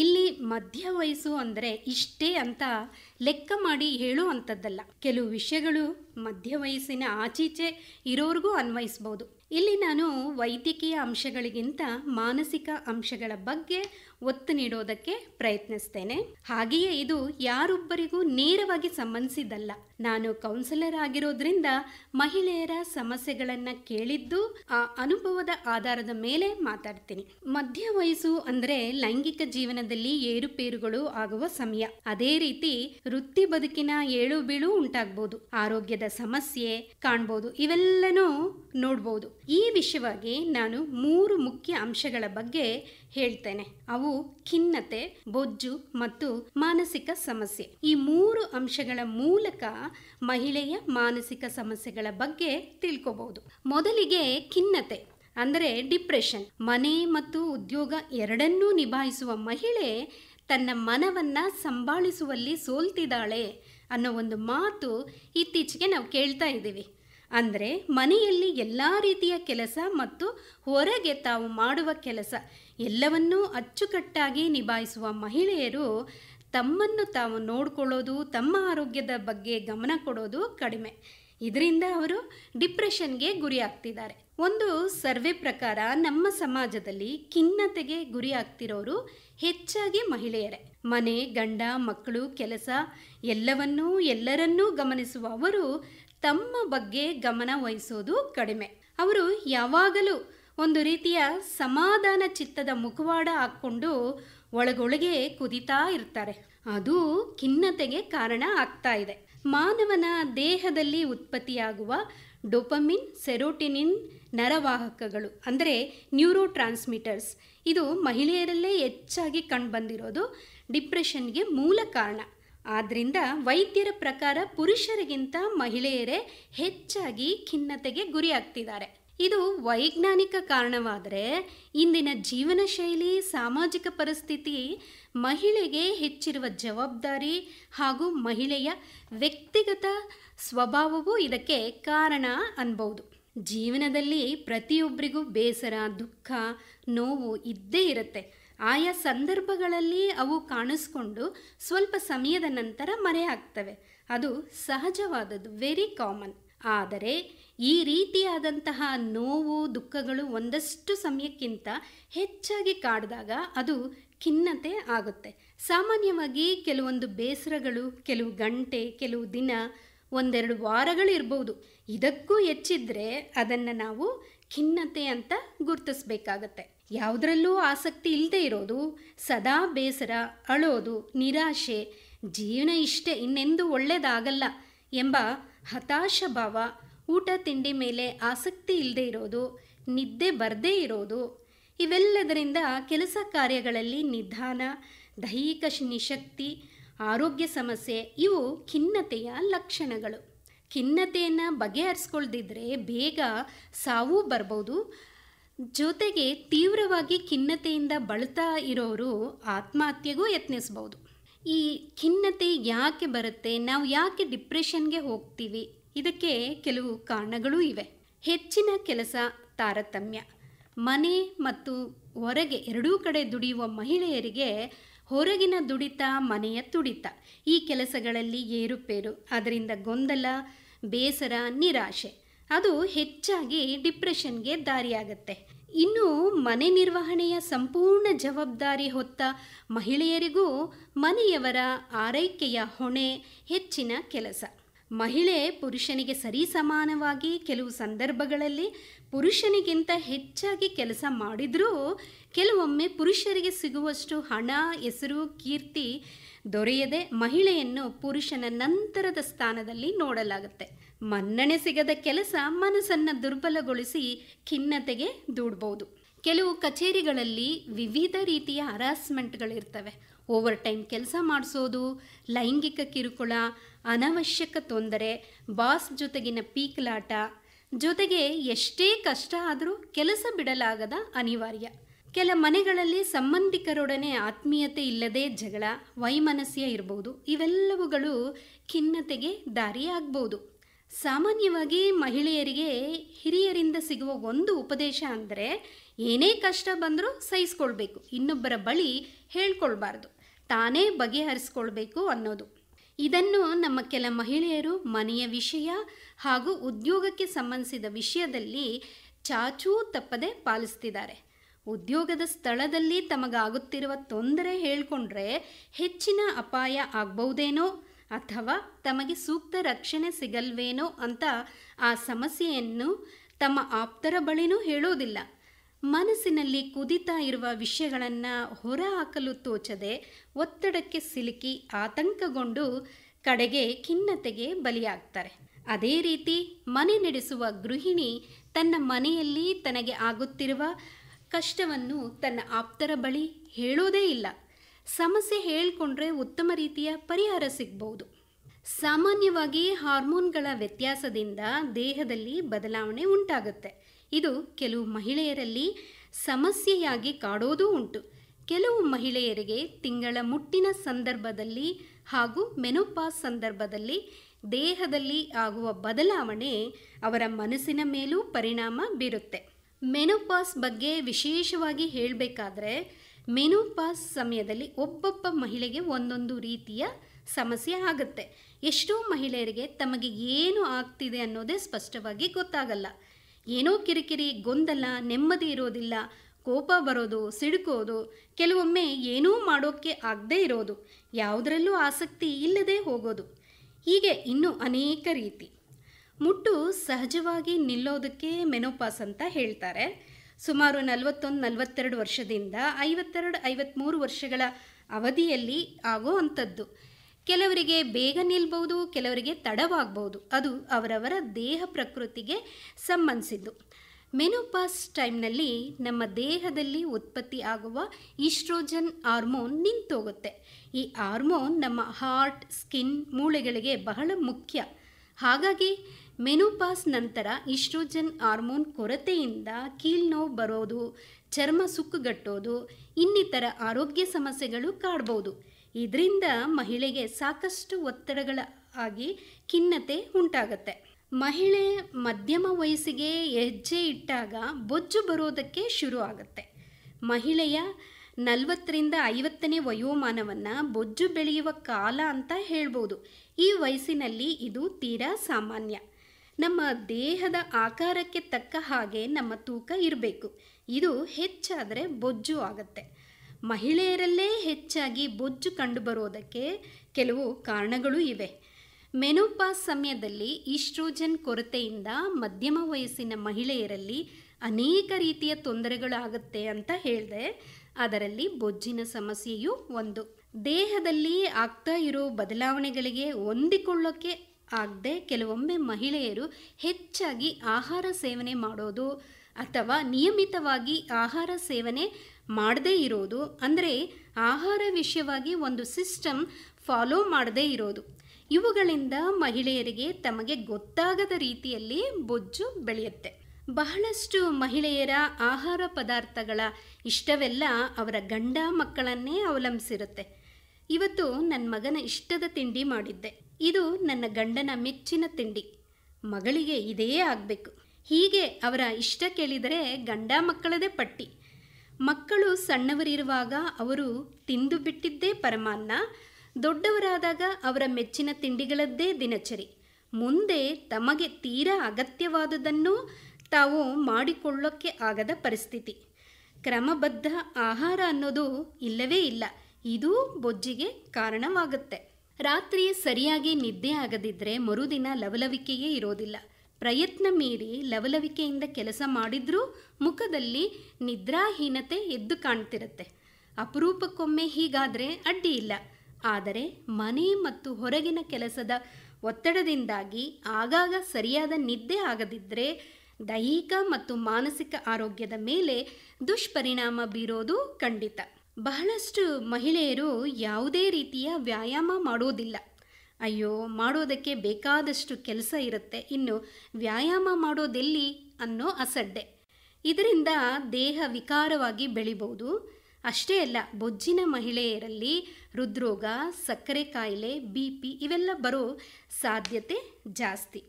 ಇಲ್ಲಿ ಮಧ್ಯ ವಯಸ್ಸು ಅಂದರೆ ಇಷ್ಟೇ ಅಂತ ಲೆಕ್ಕ ಮಾಡಿ ಹೇಳುವಂಥದ್ದಲ್ಲ ಕೆಲವು ವಿಷಯಗಳು ಮಧ್ಯ ವಯಸ್ಸಿನ ಆಚೀಚೆ ಇರೋರಿಗೂ ಅನ್ವಯಿಸ್ಬೋದು ಇಲ್ಲಿ ನಾನು ವೈದ್ಯಕೀಯ ಅಂಶಗಳಿಗಿಂತ ಮಾನಸಿಕ ಅಂಶಗಳ ಬಗ್ಗೆ ಒತ್ತು ನೀಡೋದಕ್ಕೆ ಪ್ರಯತ್ನಿಸ್ತೇನೆ ಹಾಗೆಯೇ ಇದು ಯಾರೊಬ್ಬರಿಗೂ ನೇರವಾಗಿ ಸಂಬಂಧಿಸಿದಲ್ಲ ನಾನು ಕೌನ್ಸಿಲರ್ ಆಗಿರೋದ್ರಿಂದ ಮಹಿಳೆಯರ ಸಮಸ್ಯೆಗಳನ್ನು ಕೇಳಿದ್ದು ಆ ಅನುಭವದ ಆಧಾರದ ಮೇಲೆ ಮಾತಾಡ್ತೀನಿ ಮಧ್ಯ ವಯಸ್ಸು ಅಂದ್ರೆ ಲೈಂಗಿಕ ಜೀವನದಲ್ಲಿ ಏರುಪೇರುಗಳು ಆಗುವ ಸಮಯ ಅದೇ ರೀತಿ ವೃತ್ತಿ ಬದುಕಿನ ಏಳು ಬೀಳು ಉಂಟಾಗ್ಬೋದು ಆರೋಗ್ಯದ ಸಮಸ್ಯೆ ಕಾಣ್ಬೋದು ಇವೆಲ್ಲನೂ ನೋಡ್ಬೋದು ಈ ವಿಷಯವಾಗಿ ನಾನು ಮೂರು ಮುಖ್ಯ ಅಂಶಗಳ ಬಗ್ಗೆ ಹೇಳ್ತೇನೆ ಅವು ಖಿನ್ನತೆ ಬೊಜ್ಜು ಮತ್ತು ಮಾನಸಿಕ ಸಮಸ್ಯೆ ಈ ಮೂರು ಅಂಶಗಳ ಮೂಲಕ ಮಹಿಳೆಯ ಮಾನಸಿಕ ಸಮಸ್ಯೆಗಳ ಬಗ್ಗೆ ತಿಳ್ಕೋಬಹುದು ಮೊದಲಿಗೆ ಖಿನ್ನತೆ ಅಂದರೆ ಡಿಪ್ರೆಷನ್ ಮನೆ ಮತ್ತು ಉದ್ಯೋಗ ಎರಡನ್ನೂ ನಿಭಾಯಿಸುವ ಮಹಿಳೆ ತನ್ನ ಮನವನ್ನು ಸಂಭಾಳಿಸುವಲ್ಲಿ ಸೋಲ್ತಿದ್ದಾಳೆ ಅನ್ನೋ ಒಂದು ಮಾತು ಇತ್ತೀಚೆಗೆ ನಾವು ಕೇಳ್ತಾ ಇದ್ದೀವಿ ಅಂದರೆ ಮನೆಯಲ್ಲಿ ಎಲ್ಲ ರೀತಿಯ ಕೆಲಸ ಮತ್ತು ಹೊರಗೆ ತಾವು ಮಾಡುವ ಕೆಲಸ ಎಲ್ಲವನ್ನೂ ಅಚ್ಚುಕಟ್ಟಾಗಿ ನಿಭಾಯಿಸುವ ಮಹಿಳೆಯರು ತಮ್ಮನ್ನು ತಾವು ನೋಡ್ಕೊಳ್ಳೋದು ತಮ್ಮ ಆರೋಗ್ಯದ ಬಗ್ಗೆ ಗಮನ ಕೊಡೋದು ಕಡಿಮೆ ಇದರಿಂದ ಅವರು ಡಿಪ್ರೆಷನ್ಗೆ ಗುರಿ ಆಗ್ತಿದ್ದಾರೆ ಒಂದು ಸರ್ವೆ ಪ್ರಕಾರ ನಮ್ಮ ಸಮಾಜದಲ್ಲಿ ಖಿನ್ನತೆಗೆ ಗುರಿ ಆಗ್ತಿರೋರು ಹೆಚ್ಚಾಗಿ ಮಹಿಳೆಯರೇ ಮನೆ ಗಂಡ ಮಕ್ಕಳು ಕೆಲಸ ಎಲ್ಲವನ್ನೂ ಎಲ್ಲರನ್ನೂ ಗಮನಿಸುವ ಅವರು ತಮ್ಮ ಬಗ್ಗೆ ಗಮನ ವಹಿಸೋದು ಕಡಿಮೆ ಅವರು ಯಾವಾಗಲೂ ಒಂದು ರೀತಿಯ ಸಮಾಧಾನ ಚಿತ್ತದ ಮುಖವಾಡ ಹಾಕ್ಕೊಂಡು ಒಳಗೊಳಗೆ ಕುದಿತಾ ಇರ್ತಾರೆ ಅದು ಖಿನ್ನತೆಗೆ ಕಾರಣ ಆಗ್ತಾ ಇದೆ ಮಾನವನ ದೇಹದಲ್ಲಿ ಉತ್ಪತ್ತಿಯಾಗುವ ಡೊಪಮಿನ್ ಸೆರೋಟಿನಿನ್ ನರವಾಹಕಗಳು ಅಂದರೆ ನ್ಯೂರೋ ಟ್ರಾನ್ಸ್ಮಿಟರ್ಸ್ ಇದು ಮಹಿಳೆಯರಲ್ಲೇ ಹೆಚ್ಚಾಗಿ ಕಂಡುಬಂದಿರೋದು ಡಿಪ್ರೆಷನ್ಗೆ ಮೂಲ ಕಾರಣ ಆದ್ದರಿಂದ ವೈದ್ಯರ ಪ್ರಕಾರ ಪುರುಷರಿಗಿಂತ ಮಹಿಳೆಯರೇ ಹೆಚ್ಚಾಗಿ ಖಿನ್ನತೆಗೆ ಗುರಿಯಾಗ್ತಿದ್ದಾರೆ ಇದು ವೈಜ್ಞಾನಿಕ ಕಾರಣವಾದರೆ ಇಂದಿನ ಜೀವನ ಶೈಲಿ ಸಾಮಾಜಿಕ ಪರಿಸ್ಥಿತಿ ಮಹಿಳೆಗೆ ಹೆಚ್ಚಿರುವ ಜವಾಬ್ದಾರಿ ಹಾಗೂ ಮಹಿಳೆಯ ವ್ಯಕ್ತಿಗತ ಸ್ವಭಾವವೂ ಇದಕ್ಕೆ ಕಾರಣ ಅನ್ಬೌದು ಜೀವನದಲ್ಲಿ ಪ್ರತಿಯೊಬ್ಬರಿಗೂ ಬೇಸರ ದುಃಖ ನೋವು ಇದ್ದೇ ಇರುತ್ತೆ ಆಯಾ ಸಂದರ್ಭಗಳಲ್ಲಿ ಅವು ಕಾಣಿಸ್ಕೊಂಡು ಸ್ವಲ್ಪ ಸಮಯದ ನಂತರ ಮರೆಯಾಗ್ತವೆ ಅದು ಸಹಜವಾದದ್ದು ವೆರಿ ಕಾಮನ್ ಆದರೆ ಈ ರೀತಿಯಾದಂತಹ ನೋವು ದುಃಖಗಳು ಒಂದಷ್ಟು ಸಮಯಕ್ಕಿಂತ ಹೆಚ್ಚಾಗಿ ಕಾಡಿದಾಗ ಅದು ಖಿನ್ನತೆ ಆಗುತ್ತೆ ಸಾಮಾನ್ಯವಾಗಿ ಕೆಲವೊಂದು ಬೇಸರಗಳು ಕೆಲವು ಗಂಟೆ ಕೆಲವು ದಿನ ಒಂದೆರಡು ವಾರಗಳು ಇರ್ಬೋದು ಇದಕ್ಕೂ ಹೆಚ್ಚಿದ್ರೆ ಅದನ್ನು ನಾವು ಖಿನ್ನತೆ ಅಂತ ಗುರ್ತಿಸ್ಬೇಕಾಗತ್ತೆ ಯಾವುದರಲ್ಲೂ ಆಸಕ್ತಿ ಇಲ್ಲದೆ ಇರೋದು ಸದಾ ಬೇಸರ ಅಳೋದು ನಿರಾಶೆ ಜೀವನ ಇಷ್ಟೇ ಇನ್ನೆಂದೂ ಒಳ್ಳೆಯದಾಗಲ್ಲ ಎಂಬ ಹತಾಶ ಭಾವ ಊಟ ತಿಂಡಿ ಮೇಲೆ ಆಸಕ್ತಿ ಇಲ್ಲದೆ ಇರೋದು ನಿದ್ದೆ ಬರದೇ ಇರೋದು ಇವೆಲ್ಲದರಿಂದ ಕೆಲಸ ಕಾರ್ಯಗಳಲ್ಲಿ ನಿಧಾನ ದೈಹಿಕ ನಿಶಕ್ತಿ ಆರೋಗ್ಯ ಸಮಸ್ಯೆ ಇವು ಖಿನ್ನತೆಯ ಲಕ್ಷಣಗಳು ಖಿನ್ನತೆಯನ್ನು ಬಗೆಹರಿಸ್ಕೊಳ್ದಿದ್ರೆ ಬೇಗ ಸಾವು ಬರ್ಬೋದು ಜೊತೆಗೆ ತೀವ್ರವಾಗಿ ಖಿನ್ನತೆಯಿಂದ ಬಳತಾ ಇರೋರು ಆತ್ಮಹತ್ಯೆಗೂ ಯತ್ನಿಸ್ಬೋದು ಈ ಖಿನ್ನತೆ ಯಾಕೆ ಬರುತ್ತೆ ನಾವು ಯಾಕೆ ಡಿಪ್ರೆಷನ್ಗೆ ಹೋಗ್ತೀವಿ ಇದಕ್ಕೆ ಕೆಲವು ಕಾರಣಗಳೂ ಇವೆ ಹೆಚ್ಚಿನ ಕೆಲಸ ತಾರತಮ್ಯ ಮನೆ ಮತ್ತು ಹೊರಗೆ ಎರಡೂ ಕಡೆ ದುಡಿಯುವ ಮಹಿಳೆಯರಿಗೆ ಹೊರಗಿನ ದುಡಿತ ಮನೆಯ ತುಡಿತ ಈ ಕೆಲಸಗಳಲ್ಲಿ ಏರುಪೇರು ಅದರಿಂದ ಗೊಂದಲ ಬೇಸರ ನಿರಾಶೆ ಅದು ಹೆಚ್ಚಾಗಿ ಡಿಪ್ರೆಷನ್ಗೆ ದಾರಿಯಾಗತ್ತೆ ಇನ್ನು ಮನೆ ನಿರ್ವಹಣೆಯ ಸಂಪೂರ್ಣ ಜವಾಬ್ದಾರಿ ಹೊತ್ತ ಮಹಿಳೆಯರಿಗೂ ಮನೆಯವರ ಆರೈಕೆಯ ಹೊಣೆ ಹೆಚ್ಚಿನ ಕೆಲಸ ಮಹಿಳೆ ಪುರುಷನಿಗೆ ಸರಿ ಸಮಾನವಾಗಿ ಕೆಲವು ಸಂದರ್ಭಗಳಲ್ಲಿ ಪುರುಷನಿಗಿಂತ ಹೆಚ್ಚಾಗಿ ಕೆಲಸ ಮಾಡಿದರೂ ಕೆಲವೊಮ್ಮೆ ಪುರುಷರಿಗೆ ಸಿಗುವಷ್ಟು ಹಣ ಹೆಸರು ಕೀರ್ತಿ ದೊರೆಯದೆ ಮಹಿಳೆಯನ್ನು ಪುರುಷನ ನಂತರದ ಸ್ಥಾನದಲ್ಲಿ ನೋಡಲಾಗುತ್ತೆ ಮನ್ನಣೆ ಸಿಗದ ಕೆಲಸ ಮನಸ್ಸನ್ನು ದುರ್ಬಲಗೊಳಿಸಿ ಖಿನ್ನತೆಗೆ ದೂಡ್ಬೋದು ಕೆಲವು ಕಚೇರಿಗಳಲ್ಲಿ ವಿವಿಧ ರೀತಿಯ ಹರಾಸ್ಮೆಂಟ್ಗಳಿರ್ತವೆ ಓವರ್ ಟೈಮ್ ಕೆಲಸ ಮಾಡಿಸೋದು ಲೈಂಗಿಕ ಕಿರುಕುಳ ಅನವಶ್ಯಕ ತೊಂದರೆ ಬಾಸ್ ಜೊತೆಗಿನ ಪೀಕ್ಲಾಟ ಜೊತೆಗೆ ಎಷ್ಟೇ ಕಷ್ಟ ಆದರೂ ಕೆಲಸ ಬಿಡಲಾಗದ ಅನಿವಾರ್ಯ ಕೆಲ ಮನೆಗಳಲ್ಲಿ ಸಂಬಂಧಿಕರೊಡನೆ ಆತ್ಮೀಯತೆ ಇಲ್ಲದೆ ಜಗಳ ವೈಮನಸ್ಯ ಇರಬಹುದು ಇವೆಲ್ಲವುಗಳು ಖಿನ್ನತೆಗೆ ದಾರಿಯಾಗ್ಬೋದು ಸಾಮಾನ್ಯವಾಗಿ ಮಹಿಳೆಯರಿಗೆ ಹಿರಿಯರಿಂದ ಸಿಗುವ ಒಂದು ಉಪದೇಶ ಅಂದರೆ ಏನೇ ಕಷ್ಟ ಬಂದರೂ ಸಹಿಸ್ಕೊಳ್ಬೇಕು ಇನ್ನೊಬ್ಬರ ಬಳಿ ಹೇಳ್ಕೊಳ್ಬಾರ್ದು ತಾನೇ ಬಗೆಹರಿಸ್ಕೊಳ್ಬೇಕು ಅನ್ನೋದು ಇದನ್ನು ನಮ್ಮ ಕೆಲ ಮಹಿಳೆಯರು ಮನೆಯ ವಿಷಯ ಹಾಗೂ ಉದ್ಯೋಗಕ್ಕೆ ಸಂಬಂಧಿಸಿದ ವಿಷಯದಲ್ಲಿ ಚಾಚೂ ತಪ್ಪದೆ ಪಾಲಿಸ್ತಿದ್ದಾರೆ ಉದ್ಯೋಗದ ಸ್ಥಳದಲ್ಲಿ ತಮಗಾಗುತ್ತಿರುವ ತೊಂದರೆ ಹೇಳ್ಕೊಂಡ್ರೆ ಹೆಚ್ಚಿನ ಅಪಾಯ ಆಗ್ಬೌದೇನೋ ಅಥವಾ ತಮಗೆ ಸೂಕ್ತ ರಕ್ಷಣೆ ಸಿಗಲ್ವೇನೋ ಅಂತ ಆ ಸಮಸ್ಯೆಯನ್ನು ತಮ್ಮ ಆಪ್ತರ ಬಳಿನೂ ಹೇಳೋದಿಲ್ಲ ಮನಸ್ಸಿನಲ್ಲಿ ಕುದಿತಾ ಇರುವ ವಿಷಯಗಳನ್ನು ಹೊರಹಾಕಲು ತೋಚದೆ ಒತ್ತಡಕ್ಕೆ ಸಿಲುಕಿ ಆತಂಕಗೊಂಡು ಕಡೆಗೆ ಖಿನ್ನತೆಗೆ ಬಲಿಯಾಗ್ತಾರೆ ಅದೇ ರೀತಿ ಮನೆ ನಡೆಸುವ ಗೃಹಿಣಿ ತನ್ನ ಮನೆಯಲ್ಲಿ ತನಗೆ ಆಗುತ್ತಿರುವ ಕಷ್ಟವನ್ನು ತನ್ನ ಆಪ್ತರ ಬಳಿ ಹೇಳೋದೇ ಇಲ್ಲ ಸಮಸ್ಯೆ ಹೇಳಿಕೊಂಡ್ರೆ ಉತ್ತಮ ರೀತಿಯ ಪರಿಹಾರ ಸಿಗ್ಬೋದು ಸಾಮಾನ್ಯವಾಗಿ ಹಾರ್ಮೋನ್ಗಳ ವ್ಯತ್ಯಾಸದಿಂದ ದೇಹದಲ್ಲಿ ಬದಲಾವಣೆ ಉಂಟಾಗುತ್ತೆ ಇದು ಕೆಲವು ಮಹಿಳೆಯರಲ್ಲಿ ಸಮಸ್ಯೆಯಾಗಿ ಕಾಡೋದೂ ಉಂಟು ಕೆಲವು ಮಹಿಳೆಯರಿಗೆ ತಿಂಗಳ ಮುಟ್ಟಿನ ಸಂದರ್ಭದಲ್ಲಿ ಹಾಗೂ ಮೆನೋಪಾಸ್ ಸಂದರ್ಭದಲ್ಲಿ ದೇಹದಲ್ಲಿ ಆಗುವ ಬದಲಾವಣೆ ಅವರ ಮನಸ್ಸಿನ ಮೇಲೂ ಪರಿಣಾಮ ಬೀರುತ್ತೆ ಮೆನೋಪಾಸ್ ಬಗ್ಗೆ ವಿಶೇಷವಾಗಿ ಹೇಳಬೇಕಾದ್ರೆ ಮೆನೋಪಾಸ್ ಸಮಯದಲ್ಲಿ ಒಬ್ಬೊಬ್ಬ ಮಹಿಳೆಗೆ ಒಂದೊಂದು ರೀತಿಯ ಸಮಸ್ಯೆ ಆಗುತ್ತೆ ಎಷ್ಟೋ ಮಹಿಳೆಯರಿಗೆ ತಮಗೆ ಏನು ಆಗ್ತಿದೆ ಅನ್ನೋದೇ ಸ್ಪಷ್ಟವಾಗಿ ಗೊತ್ತಾಗಲ್ಲ ಏನೋ ಕಿರಿಕಿರಿ ಗೊಂದಲ ನೆಮ್ಮದಿ ಇರೋದಿಲ್ಲ ಕೋಪ ಬರೋದು ಸಿಡುಕೋದು ಕೆಲವೊಮ್ಮೆ ಏನೂ ಮಾಡೋಕ್ಕೆ ಆಗದೇ ಇರೋದು ಯಾವುದರಲ್ಲೂ ಆಸಕ್ತಿ ಇಲ್ಲದೆ ಹೋಗೋದು ಹೀಗೆ ಇನ್ನೂ ಅನೇಕ ರೀತಿ ಮುಟ್ಟು ಸಹಜವಾಗಿ ನಿಲ್ಲೋದಕ್ಕೆ ಮೆನೋಪಾಸ್ ಅಂತ ಹೇಳ್ತಾರೆ ಸುಮಾರು ನಲವತ್ತೊಂದು ನಲವತ್ತೆರಡು ವರ್ಷದಿಂದ ಐವತ್ತೆರಡು ಐವತ್ತ್ಮೂರು ವರ್ಷಗಳ ಅವಧಿಯಲ್ಲಿ ಆಗೋ ಅಂಥದ್ದು ಕೆಲವರಿಗೆ ಬೇಗ ನಿಲ್ಬೋದು ಕೆಲವರಿಗೆ ತಡವಾಗ್ಬೋದು ಅದು ಅವರವರ ದೇಹ ಪ್ರಕೃತಿಗೆ ಸಂಬಂಧಿಸಿದ್ದು ಮೆನೋಪಾಸ್ ಟೈಮ್ನಲ್ಲಿ ನಮ್ಮ ದೇಹದಲ್ಲಿ ಉತ್ಪತ್ತಿ ಆಗುವ ಈಸ್ಟ್ರೋಜನ್ ಹಾರ್ಮೋನ್ ನಿಂತೋಗುತ್ತೆ ಈ ಹಾರ್ಮೋನ್ ನಮ್ಮ ಹಾರ್ಟ್ ಸ್ಕಿನ್ ಮೂಳೆಗಳಿಗೆ ಬಹಳ ಮುಖ್ಯ ಹಾಗಾಗಿ ಮೆನುಪಾಸ್ ನಂತರ ಇಸ್ಟ್ರೋಜನ್ ಹಾರ್ಮೋನ್ ಕೊರತೆಯಿಂದ ನೋವು ಬರೋದು ಚರ್ಮ ಸುಕ್ಕುಗಟ್ಟೋದು ಇನ್ನಿತರ ಆರೋಗ್ಯ ಸಮಸ್ಯೆಗಳು ಕಾಡ್ಬೋದು ಇದರಿಂದ ಮಹಿಳೆಗೆ ಸಾಕಷ್ಟು ಒತ್ತಡಗಳ ಆಗಿ ಖಿನ್ನತೆ ಉಂಟಾಗುತ್ತೆ ಮಹಿಳೆ ಮಧ್ಯಮ ವಯಸ್ಸಿಗೆ ಹೆಜ್ಜೆ ಇಟ್ಟಾಗ ಬೊಜ್ಜು ಬರೋದಕ್ಕೆ ಶುರು ಆಗುತ್ತೆ ಮಹಿಳೆಯ ನಲವತ್ತರಿಂದ ಐವತ್ತನೇ ವಯೋಮಾನವನ್ನು ಬೊಜ್ಜು ಬೆಳೆಯುವ ಕಾಲ ಅಂತ ಹೇಳ್ಬೋದು ಈ ವಯಸ್ಸಿನಲ್ಲಿ ಇದು ತೀರಾ ಸಾಮಾನ್ಯ ನಮ್ಮ ದೇಹದ ಆಕಾರಕ್ಕೆ ತಕ್ಕ ಹಾಗೆ ನಮ್ಮ ತೂಕ ಇರಬೇಕು ಇದು ಹೆಚ್ಚಾದರೆ ಬೊಜ್ಜು ಆಗತ್ತೆ ಮಹಿಳೆಯರಲ್ಲೇ ಹೆಚ್ಚಾಗಿ ಬೊಜ್ಜು ಕಂಡುಬರೋದಕ್ಕೆ ಕೆಲವು ಕಾರಣಗಳು ಇವೆ ಮೆನೋಪಾಸ್ ಸಮಯದಲ್ಲಿ ಈಸ್ಟ್ರೋಜನ್ ಕೊರತೆಯಿಂದ ಮಧ್ಯಮ ವಯಸ್ಸಿನ ಮಹಿಳೆಯರಲ್ಲಿ ಅನೇಕ ರೀತಿಯ ತೊಂದರೆಗಳಾಗುತ್ತೆ ಅಂತ ಹೇಳಿದೆ ಅದರಲ್ಲಿ ಬೊಜ್ಜಿನ ಸಮಸ್ಯೆಯೂ ಒಂದು ದೇಹದಲ್ಲಿ ಆಗ್ತಾ ಇರೋ ಬದಲಾವಣೆಗಳಿಗೆ ಹೊಂದಿಕೊಳ್ಳೋಕ್ಕೆ ಆಗದೆ ಕೆಲವೊಮ್ಮೆ ಮಹಿಳೆಯರು ಹೆಚ್ಚಾಗಿ ಆಹಾರ ಸೇವನೆ ಮಾಡೋದು ಅಥವಾ ನಿಯಮಿತವಾಗಿ ಆಹಾರ ಸೇವನೆ ಮಾಡದೇ ಇರೋದು ಅಂದರೆ ಆಹಾರ ವಿಷಯವಾಗಿ ಒಂದು ಸಿಸ್ಟಮ್ ಫಾಲೋ ಮಾಡದೇ ಇರೋದು ಇವುಗಳಿಂದ ಮಹಿಳೆಯರಿಗೆ ತಮಗೆ ಗೊತ್ತಾಗದ ರೀತಿಯಲ್ಲಿ ಬೊಜ್ಜು ಬೆಳೆಯುತ್ತೆ ಬಹಳಷ್ಟು ಮಹಿಳೆಯರ ಆಹಾರ ಪದಾರ್ಥಗಳ ಇಷ್ಟವೆಲ್ಲ ಅವರ ಗಂಡ ಮಕ್ಕಳನ್ನೇ ಅವಲಂಬಿಸಿರುತ್ತೆ ಇವತ್ತು ನನ್ನ ಮಗನ ಇಷ್ಟದ ತಿಂಡಿ ಮಾಡಿದ್ದೆ ಇದು ನನ್ನ ಗಂಡನ ಮೆಚ್ಚಿನ ತಿಂಡಿ ಮಗಳಿಗೆ ಇದೇ ಆಗಬೇಕು ಹೀಗೆ ಅವರ ಇಷ್ಟ ಕೇಳಿದರೆ ಗಂಡ ಮಕ್ಕಳದೇ ಪಟ್ಟಿ ಮಕ್ಕಳು ಸಣ್ಣವರಿರುವಾಗ ಅವರು ತಿಂದು ಬಿಟ್ಟಿದ್ದೇ ಪರಮಾನ್ನ ದೊಡ್ಡವರಾದಾಗ ಅವರ ಮೆಚ್ಚಿನ ತಿಂಡಿಗಳದ್ದೇ ದಿನಚರಿ ಮುಂದೆ ತಮಗೆ ತೀರಾ ಅಗತ್ಯವಾದುದನ್ನು ತಾವು ಮಾಡಿಕೊಳ್ಳೋಕ್ಕೆ ಆಗದ ಪರಿಸ್ಥಿತಿ ಕ್ರಮಬದ್ಧ ಆಹಾರ ಅನ್ನೋದು ಇಲ್ಲವೇ ಇಲ್ಲ ಇದೂ ಬೊಜ್ಜಿಗೆ ಕಾರಣವಾಗುತ್ತೆ ರಾತ್ರಿ ಸರಿಯಾಗಿ ನಿದ್ದೆ ಆಗದಿದ್ದರೆ ಮರುದಿನ ಲವಲವಿಕೆಯೇ ಇರೋದಿಲ್ಲ ಪ್ರಯತ್ನ ಮೀರಿ ಲವಲವಿಕೆಯಿಂದ ಕೆಲಸ ಮಾಡಿದ್ರೂ ಮುಖದಲ್ಲಿ ನಿದ್ರಾಹೀನತೆ ಎದ್ದು ಕಾಣ್ತಿರುತ್ತೆ ಅಪರೂಪಕ್ಕೊಮ್ಮೆ ಹೀಗಾದರೆ ಅಡ್ಡಿ ಇಲ್ಲ ಆದರೆ ಮನೆ ಮತ್ತು ಹೊರಗಿನ ಕೆಲಸದ ಒತ್ತಡದಿಂದಾಗಿ ಆಗಾಗ ಸರಿಯಾದ ನಿದ್ದೆ ಆಗದಿದ್ದರೆ ದೈಹಿಕ ಮತ್ತು ಮಾನಸಿಕ ಆರೋಗ್ಯದ ಮೇಲೆ ದುಷ್ಪರಿಣಾಮ ಬೀರೋದು ಖಂಡಿತ ಬಹಳಷ್ಟು ಮಹಿಳೆಯರು ಯಾವುದೇ ರೀತಿಯ ವ್ಯಾಯಾಮ ಮಾಡೋದಿಲ್ಲ ಅಯ್ಯೋ ಮಾಡೋದಕ್ಕೆ ಬೇಕಾದಷ್ಟು ಕೆಲಸ ಇರುತ್ತೆ ಇನ್ನು ವ್ಯಾಯಾಮ ಮಾಡೋದೆಲ್ಲಿ ಅನ್ನೋ ಅಸಡ್ಡೆ ಇದರಿಂದ ದೇಹ ವಿಕಾರವಾಗಿ ಬೆಳಿಬೋದು ಅಷ್ಟೇ ಅಲ್ಲ ಬೊಜ್ಜಿನ ಮಹಿಳೆಯರಲ್ಲಿ ಹೃದ್ರೋಗ ಸಕ್ಕರೆ ಕಾಯಿಲೆ ಬಿ ಪಿ ಇವೆಲ್ಲ ಬರೋ ಸಾಧ್ಯತೆ ಜಾಸ್ತಿ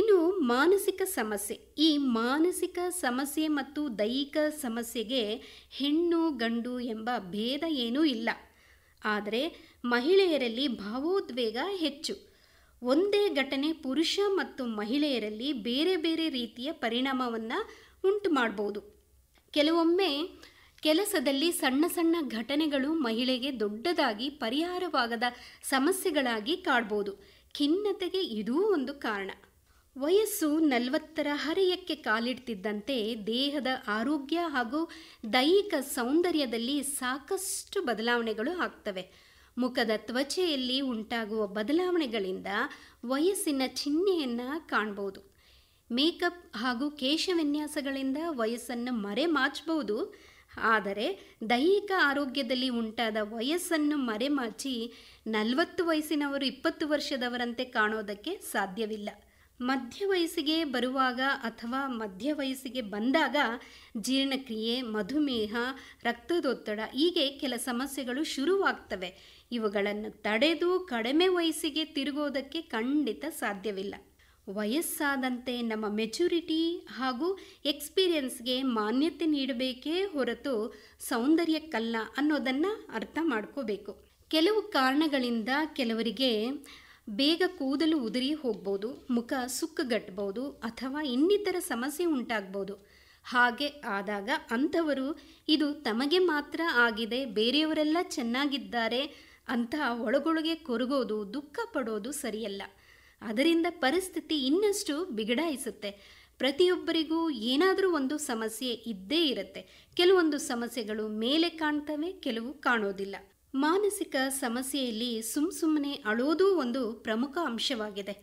ಇನ್ನು ಮಾನಸಿಕ ಸಮಸ್ಯೆ ಈ ಮಾನಸಿಕ ಸಮಸ್ಯೆ ಮತ್ತು ದೈಹಿಕ ಸಮಸ್ಯೆಗೆ ಹೆಣ್ಣು ಗಂಡು ಎಂಬ ಭೇದ ಏನೂ ಇಲ್ಲ ಆದರೆ ಮಹಿಳೆಯರಲ್ಲಿ ಭಾವೋದ್ವೇಗ ಹೆಚ್ಚು ಒಂದೇ ಘಟನೆ ಪುರುಷ ಮತ್ತು ಮಹಿಳೆಯರಲ್ಲಿ ಬೇರೆ ಬೇರೆ ರೀತಿಯ ಪರಿಣಾಮವನ್ನು ಉಂಟು ಮಾಡಬಹುದು ಕೆಲವೊಮ್ಮೆ ಕೆಲಸದಲ್ಲಿ ಸಣ್ಣ ಸಣ್ಣ ಘಟನೆಗಳು ಮಹಿಳೆಗೆ ದೊಡ್ಡದಾಗಿ ಪರಿಹಾರವಾಗದ ಸಮಸ್ಯೆಗಳಾಗಿ ಕಾಡ್ಬೋದು ಖಿನ್ನತೆಗೆ ಇದೂ ಒಂದು ಕಾರಣ ವಯಸ್ಸು ನಲವತ್ತರ ಹರೆಯಕ್ಕೆ ಕಾಲಿಡ್ತಿದ್ದಂತೆ ದೇಹದ ಆರೋಗ್ಯ ಹಾಗೂ ದೈಹಿಕ ಸೌಂದರ್ಯದಲ್ಲಿ ಸಾಕಷ್ಟು ಬದಲಾವಣೆಗಳು ಆಗ್ತವೆ ಮುಖದ ತ್ವಚೆಯಲ್ಲಿ ಉಂಟಾಗುವ ಬದಲಾವಣೆಗಳಿಂದ ವಯಸ್ಸಿನ ಚಿಹ್ನೆಯನ್ನು ಕಾಣ್ಬೋದು ಮೇಕಪ್ ಹಾಗೂ ಕೇಶವಿನ್ಯಾಸಗಳಿಂದ ವಯಸ್ಸನ್ನು ಮರೆಮಾಚಬಹುದು ಆದರೆ ದೈಹಿಕ ಆರೋಗ್ಯದಲ್ಲಿ ಉಂಟಾದ ವಯಸ್ಸನ್ನು ಮರೆಮಾಚಿ ನಲವತ್ತು ವಯಸ್ಸಿನವರು ಇಪ್ಪತ್ತು ವರ್ಷದವರಂತೆ ಕಾಣೋದಕ್ಕೆ ಸಾಧ್ಯವಿಲ್ಲ ಮಧ್ಯ ವಯಸ್ಸಿಗೆ ಬರುವಾಗ ಅಥವಾ ಮಧ್ಯ ವಯಸ್ಸಿಗೆ ಬಂದಾಗ ಜೀರ್ಣಕ್ರಿಯೆ ಮಧುಮೇಹ ರಕ್ತದೊತ್ತಡ ಹೀಗೆ ಕೆಲ ಸಮಸ್ಯೆಗಳು ಶುರುವಾಗ್ತವೆ ಇವುಗಳನ್ನು ತಡೆದು ಕಡಿಮೆ ವಯಸ್ಸಿಗೆ ತಿರುಗೋದಕ್ಕೆ ಖಂಡಿತ ಸಾಧ್ಯವಿಲ್ಲ ವಯಸ್ಸಾದಂತೆ ನಮ್ಮ ಮೆಚುರಿಟಿ ಹಾಗೂ ಎಕ್ಸ್ಪೀರಿಯನ್ಸ್ಗೆ ಮಾನ್ಯತೆ ನೀಡಬೇಕೇ ಹೊರತು ಸೌಂದರ್ಯಕ್ಕಲ್ಲ ಅನ್ನೋದನ್ನು ಅರ್ಥ ಮಾಡ್ಕೋಬೇಕು ಕೆಲವು ಕಾರಣಗಳಿಂದ ಕೆಲವರಿಗೆ ಬೇಗ ಕೂದಲು ಉದುರಿ ಹೋಗ್ಬೋದು ಮುಖ ಸುಕ್ಕಗಟ್ಬೋದು ಅಥವಾ ಇನ್ನಿತರ ಸಮಸ್ಯೆ ಉಂಟಾಗ್ಬೋದು ಹಾಗೆ ಆದಾಗ ಅಂಥವರು ಇದು ತಮಗೆ ಮಾತ್ರ ಆಗಿದೆ ಬೇರೆಯವರೆಲ್ಲ ಚೆನ್ನಾಗಿದ್ದಾರೆ ಅಂತ ಒಳಗೊಳಗೆ ಕೊರಗೋದು ದುಃಖ ಪಡೋದು ಸರಿಯಲ್ಲ ಅದರಿಂದ ಪರಿಸ್ಥಿತಿ ಇನ್ನಷ್ಟು ಬಿಗಡಾಯಿಸುತ್ತೆ ಪ್ರತಿಯೊಬ್ಬರಿಗೂ ಏನಾದರೂ ಒಂದು ಸಮಸ್ಯೆ ಇದ್ದೇ ಇರುತ್ತೆ ಕೆಲವೊಂದು ಸಮಸ್ಯೆಗಳು ಮೇಲೆ ಕಾಣ್ತವೆ ಕೆಲವು ಕಾಣೋದಿಲ್ಲ ಮಾನಸಿಕ ಸಮಸ್ಯೆಯಲ್ಲಿ ಸುಮ್ ಸುಮ್ಮನೆ ಅಳೋದೂ ಒಂದು ಪ್ರಮುಖ ಅಂಶವಾಗಿದೆ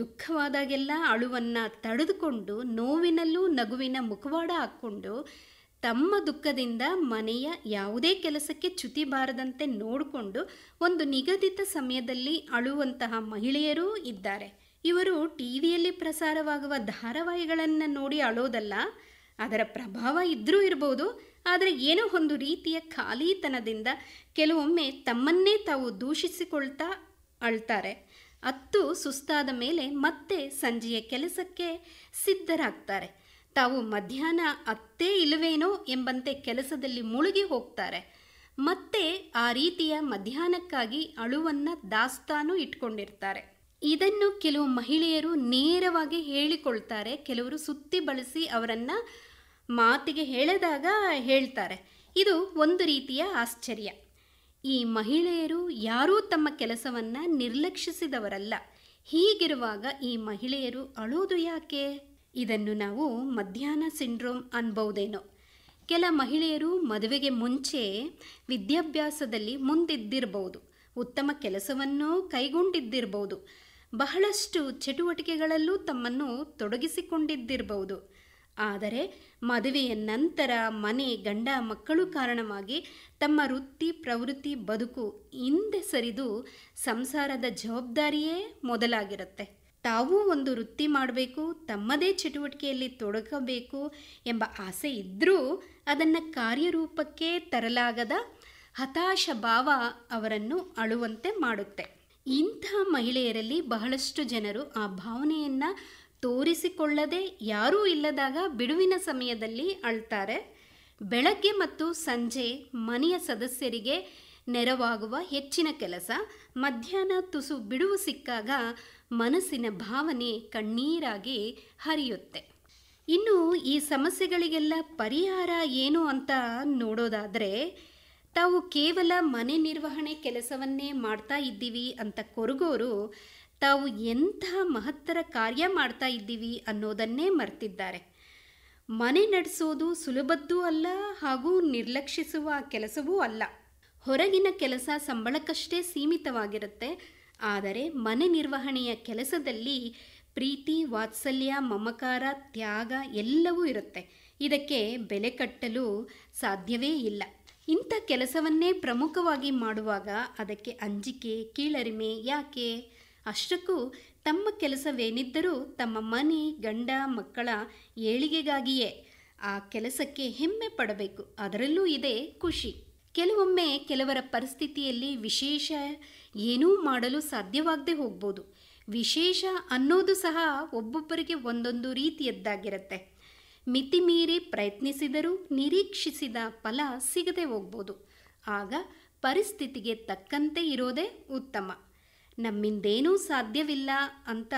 ದುಃಖವಾದಾಗೆಲ್ಲ ಅಳುವನ್ನು ತಡೆದುಕೊಂಡು ನೋವಿನಲ್ಲೂ ನಗುವಿನ ಮುಖವಾಡ ಹಾಕ್ಕೊಂಡು ತಮ್ಮ ದುಃಖದಿಂದ ಮನೆಯ ಯಾವುದೇ ಕೆಲಸಕ್ಕೆ ಚ್ಯುತಿ ಬಾರದಂತೆ ನೋಡಿಕೊಂಡು ಒಂದು ನಿಗದಿತ ಸಮಯದಲ್ಲಿ ಅಳುವಂತಹ ಮಹಿಳೆಯರೂ ಇದ್ದಾರೆ ಇವರು ಟಿ ವಿಯಲ್ಲಿ ಪ್ರಸಾರವಾಗುವ ಧಾರಾವಾಹಿಗಳನ್ನು ನೋಡಿ ಅಳೋದಲ್ಲ ಅದರ ಪ್ರಭಾವ ಇದ್ದರೂ ಇರ್ಬೋದು ಆದರೆ ಏನೋ ಒಂದು ರೀತಿಯ ಖಾಲಿತನದಿಂದ ಕೆಲವೊಮ್ಮೆ ತಮ್ಮನ್ನೇ ತಾವು ದೂಷಿಸಿಕೊಳ್ತಾ ಅಳ್ತಾರೆ ಅತ್ತು ಸುಸ್ತಾದ ಮೇಲೆ ಮತ್ತೆ ಸಂಜೆಯ ಕೆಲಸಕ್ಕೆ ಸಿದ್ಧರಾಗ್ತಾರೆ ತಾವು ಮಧ್ಯಾಹ್ನ ಅತ್ತೇ ಇಲ್ಲವೇನೋ ಎಂಬಂತೆ ಕೆಲಸದಲ್ಲಿ ಮುಳುಗಿ ಹೋಗ್ತಾರೆ ಮತ್ತೆ ಆ ರೀತಿಯ ಮಧ್ಯಾಹ್ನಕ್ಕಾಗಿ ಅಳುವನ್ನು ದಾಸ್ತಾನು ಇಟ್ಕೊಂಡಿರ್ತಾರೆ ಇದನ್ನು ಕೆಲವು ಮಹಿಳೆಯರು ನೇರವಾಗಿ ಹೇಳಿಕೊಳ್ತಾರೆ ಕೆಲವರು ಸುತ್ತಿ ಬಳಸಿ ಅವರನ್ನು ಮಾತಿಗೆ ಹೇಳದಾಗ ಹೇಳ್ತಾರೆ ಇದು ಒಂದು ರೀತಿಯ ಆಶ್ಚರ್ಯ ಈ ಮಹಿಳೆಯರು ಯಾರೂ ತಮ್ಮ ಕೆಲಸವನ್ನು ನಿರ್ಲಕ್ಷಿಸಿದವರಲ್ಲ ಹೀಗಿರುವಾಗ ಈ ಮಹಿಳೆಯರು ಅಳೋದು ಯಾಕೆ ಇದನ್ನು ನಾವು ಮಧ್ಯಾಹ್ನ ಸಿಂಡ್ರೋಮ್ ಅನ್ಬೌದೇನೋ ಕೆಲ ಮಹಿಳೆಯರು ಮದುವೆಗೆ ಮುಂಚೆ ವಿದ್ಯಾಭ್ಯಾಸದಲ್ಲಿ ಮುಂದಿದ್ದಿರಬಹುದು ಉತ್ತಮ ಕೆಲಸವನ್ನು ಕೈಗೊಂಡಿದ್ದಿರಬಹುದು ಬಹಳಷ್ಟು ಚಟುವಟಿಕೆಗಳಲ್ಲೂ ತಮ್ಮನ್ನು ತೊಡಗಿಸಿಕೊಂಡಿದ್ದಿರಬಹುದು ಆದರೆ ಮದುವೆಯ ನಂತರ ಮನೆ ಗಂಡ ಮಕ್ಕಳು ಕಾರಣವಾಗಿ ತಮ್ಮ ವೃತ್ತಿ ಪ್ರವೃತ್ತಿ ಬದುಕು ಹಿಂದೆ ಸರಿದು ಸಂಸಾರದ ಜವಾಬ್ದಾರಿಯೇ ಮೊದಲಾಗಿರುತ್ತೆ ತಾವೂ ಒಂದು ವೃತ್ತಿ ಮಾಡಬೇಕು ತಮ್ಮದೇ ಚಟುವಟಿಕೆಯಲ್ಲಿ ತೊಡಗಬೇಕು ಎಂಬ ಆಸೆ ಇದ್ದರೂ ಅದನ್ನು ಕಾರ್ಯರೂಪಕ್ಕೆ ತರಲಾಗದ ಹತಾಶ ಭಾವ ಅವರನ್ನು ಅಳುವಂತೆ ಮಾಡುತ್ತೆ ಇಂಥ ಮಹಿಳೆಯರಲ್ಲಿ ಬಹಳಷ್ಟು ಜನರು ಆ ಭಾವನೆಯನ್ನು ತೋರಿಸಿಕೊಳ್ಳದೆ ಯಾರೂ ಇಲ್ಲದಾಗ ಬಿಡುವಿನ ಸಮಯದಲ್ಲಿ ಅಳ್ತಾರೆ ಬೆಳಗ್ಗೆ ಮತ್ತು ಸಂಜೆ ಮನೆಯ ಸದಸ್ಯರಿಗೆ ನೆರವಾಗುವ ಹೆಚ್ಚಿನ ಕೆಲಸ ಮಧ್ಯಾಹ್ನ ತುಸು ಬಿಡುವು ಸಿಕ್ಕಾಗ ಮನಸ್ಸಿನ ಭಾವನೆ ಕಣ್ಣೀರಾಗಿ ಹರಿಯುತ್ತೆ ಇನ್ನು ಈ ಸಮಸ್ಯೆಗಳಿಗೆಲ್ಲ ಪರಿಹಾರ ಏನು ಅಂತ ನೋಡೋದಾದರೆ ತಾವು ಕೇವಲ ಮನೆ ನಿರ್ವಹಣೆ ಕೆಲಸವನ್ನೇ ಮಾಡ್ತಾ ಇದ್ದೀವಿ ಅಂತ ಕೊರಗೋರು ತಾವು ಎಂಥ ಮಹತ್ತರ ಕಾರ್ಯ ಮಾಡ್ತಾ ಇದ್ದೀವಿ ಅನ್ನೋದನ್ನೇ ಮರೆತಿದ್ದಾರೆ ಮನೆ ನಡೆಸೋದು ಸುಲಭದ್ದೂ ಅಲ್ಲ ಹಾಗೂ ನಿರ್ಲಕ್ಷಿಸುವ ಕೆಲಸವೂ ಅಲ್ಲ ಹೊರಗಿನ ಕೆಲಸ ಸಂಬಳಕ್ಕಷ್ಟೇ ಸೀಮಿತವಾಗಿರುತ್ತೆ ಆದರೆ ಮನೆ ನಿರ್ವಹಣೆಯ ಕೆಲಸದಲ್ಲಿ ಪ್ರೀತಿ ವಾತ್ಸಲ್ಯ ಮಮಕಾರ ತ್ಯಾಗ ಎಲ್ಲವೂ ಇರುತ್ತೆ ಇದಕ್ಕೆ ಬೆಲೆ ಕಟ್ಟಲು ಸಾಧ್ಯವೇ ಇಲ್ಲ ಇಂಥ ಕೆಲಸವನ್ನೇ ಪ್ರಮುಖವಾಗಿ ಮಾಡುವಾಗ ಅದಕ್ಕೆ ಅಂಜಿಕೆ ಕೀಳರಿಮೆ ಯಾಕೆ ಅಷ್ಟಕ್ಕೂ ತಮ್ಮ ಕೆಲಸವೇನಿದ್ದರೂ ತಮ್ಮ ಮನೆ ಗಂಡ ಮಕ್ಕಳ ಏಳಿಗೆಗಾಗಿಯೇ ಆ ಕೆಲಸಕ್ಕೆ ಹೆಮ್ಮೆ ಪಡಬೇಕು ಅದರಲ್ಲೂ ಇದೆ ಖುಷಿ ಕೆಲವೊಮ್ಮೆ ಕೆಲವರ ಪರಿಸ್ಥಿತಿಯಲ್ಲಿ ವಿಶೇಷ ಏನೂ ಮಾಡಲು ಸಾಧ್ಯವಾಗದೆ ಹೋಗ್ಬೋದು ವಿಶೇಷ ಅನ್ನೋದು ಸಹ ಒಬ್ಬೊಬ್ಬರಿಗೆ ಒಂದೊಂದು ರೀತಿಯದ್ದಾಗಿರುತ್ತೆ ಮಿತಿಮೀರಿ ಪ್ರಯತ್ನಿಸಿದರೂ ನಿರೀಕ್ಷಿಸಿದ ಫಲ ಸಿಗದೆ ಹೋಗ್ಬೋದು ಆಗ ಪರಿಸ್ಥಿತಿಗೆ ತಕ್ಕಂತೆ ಇರೋದೇ ಉತ್ತಮ ನಮ್ಮಿಂದೇನೂ ಸಾಧ್ಯವಿಲ್ಲ ಅಂತ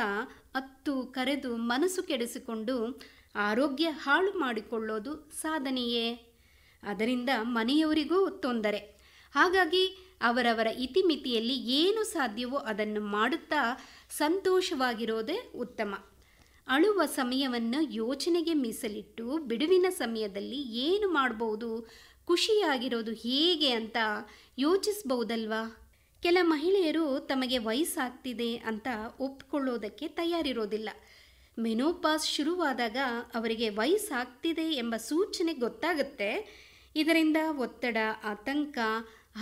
ಅತ್ತು ಕರೆದು ಮನಸ್ಸು ಕೆಡಿಸಿಕೊಂಡು ಆರೋಗ್ಯ ಹಾಳು ಮಾಡಿಕೊಳ್ಳೋದು ಸಾಧನೆಯೇ ಅದರಿಂದ ಮನೆಯವರಿಗೂ ತೊಂದರೆ ಹಾಗಾಗಿ ಅವರವರ ಇತಿಮಿತಿಯಲ್ಲಿ ಏನು ಸಾಧ್ಯವೋ ಅದನ್ನು ಮಾಡುತ್ತಾ ಸಂತೋಷವಾಗಿರೋದೇ ಉತ್ತಮ ಅಳುವ ಸಮಯವನ್ನು ಯೋಚನೆಗೆ ಮೀಸಲಿಟ್ಟು ಬಿಡುವಿನ ಸಮಯದಲ್ಲಿ ಏನು ಮಾಡಬಹುದು ಖುಷಿಯಾಗಿರೋದು ಹೇಗೆ ಅಂತ ಯೋಚಿಸ್ಬೌದಲ್ವಾ ಕೆಲ ಮಹಿಳೆಯರು ತಮಗೆ ವಯಸ್ಸಾಗ್ತಿದೆ ಅಂತ ಒಪ್ಪಿಕೊಳ್ಳೋದಕ್ಕೆ ತಯಾರಿರೋದಿಲ್ಲ ಮೆನೋಪಾಸ್ ಶುರುವಾದಾಗ ಅವರಿಗೆ ವಯಸ್ಸಾಗ್ತಿದೆ ಎಂಬ ಸೂಚನೆ ಗೊತ್ತಾಗುತ್ತೆ ಇದರಿಂದ ಒತ್ತಡ ಆತಂಕ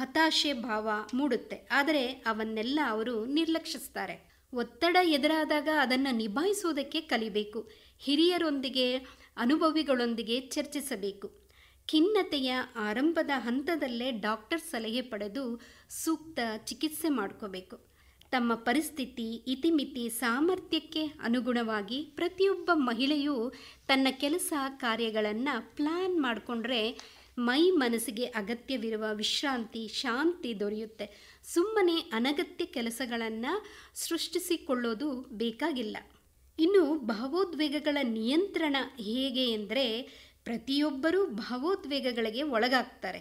ಹತಾಶೆ ಭಾವ ಮೂಡುತ್ತೆ ಆದರೆ ಅವನ್ನೆಲ್ಲ ಅವರು ನಿರ್ಲಕ್ಷಿಸ್ತಾರೆ ಒತ್ತಡ ಎದುರಾದಾಗ ಅದನ್ನು ನಿಭಾಯಿಸೋದಕ್ಕೆ ಕಲಿಬೇಕು ಹಿರಿಯರೊಂದಿಗೆ ಅನುಭವಿಗಳೊಂದಿಗೆ ಚರ್ಚಿಸಬೇಕು ಖಿನ್ನತೆಯ ಆರಂಭದ ಹಂತದಲ್ಲೇ ಡಾಕ್ಟರ್ ಸಲಹೆ ಪಡೆದು ಸೂಕ್ತ ಚಿಕಿತ್ಸೆ ಮಾಡ್ಕೋಬೇಕು ತಮ್ಮ ಪರಿಸ್ಥಿತಿ ಇತಿಮಿತಿ ಸಾಮರ್ಥ್ಯಕ್ಕೆ ಅನುಗುಣವಾಗಿ ಪ್ರತಿಯೊಬ್ಬ ಮಹಿಳೆಯೂ ತನ್ನ ಕೆಲಸ ಕಾರ್ಯಗಳನ್ನು ಪ್ಲ್ಯಾನ್ ಮಾಡಿಕೊಂಡ್ರೆ ಮೈ ಮನಸ್ಸಿಗೆ ಅಗತ್ಯವಿರುವ ವಿಶ್ರಾಂತಿ ಶಾಂತಿ ದೊರೆಯುತ್ತೆ ಸುಮ್ಮನೆ ಅನಗತ್ಯ ಕೆಲಸಗಳನ್ನು ಸೃಷ್ಟಿಸಿಕೊಳ್ಳೋದು ಬೇಕಾಗಿಲ್ಲ ಇನ್ನು ಭಾವೋದ್ವೇಗಗಳ ನಿಯಂತ್ರಣ ಹೇಗೆ ಎಂದರೆ ಪ್ರತಿಯೊಬ್ಬರೂ ಭಾವೋದ್ವೇಗಗಳಿಗೆ ಒಳಗಾಗ್ತಾರೆ